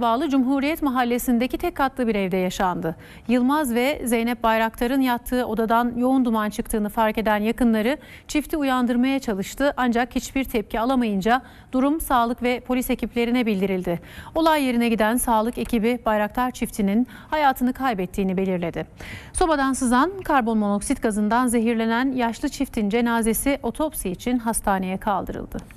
bağlı Cumhuriyet Mahallesi'ndeki tek katlı bir evde yaşandı. Yılmaz ve Zeynep Bayraktar'ın yattığı odadan yoğun duman çıktığını fark eden yakınları çifti uyandırmaya çalıştı ancak hiçbir tepki alamayınca durum sağlık ve polis ekiplerine bildirildi. Olay yerine giden sağlık ekibi Bayraktar çiftinin hayatını kaybettiğini belirledi. Sobadan sızan karbon monoksit gazından zehirlenen yaşlı çiftin cenazesi otopsi için hastaneye kaldırıldı.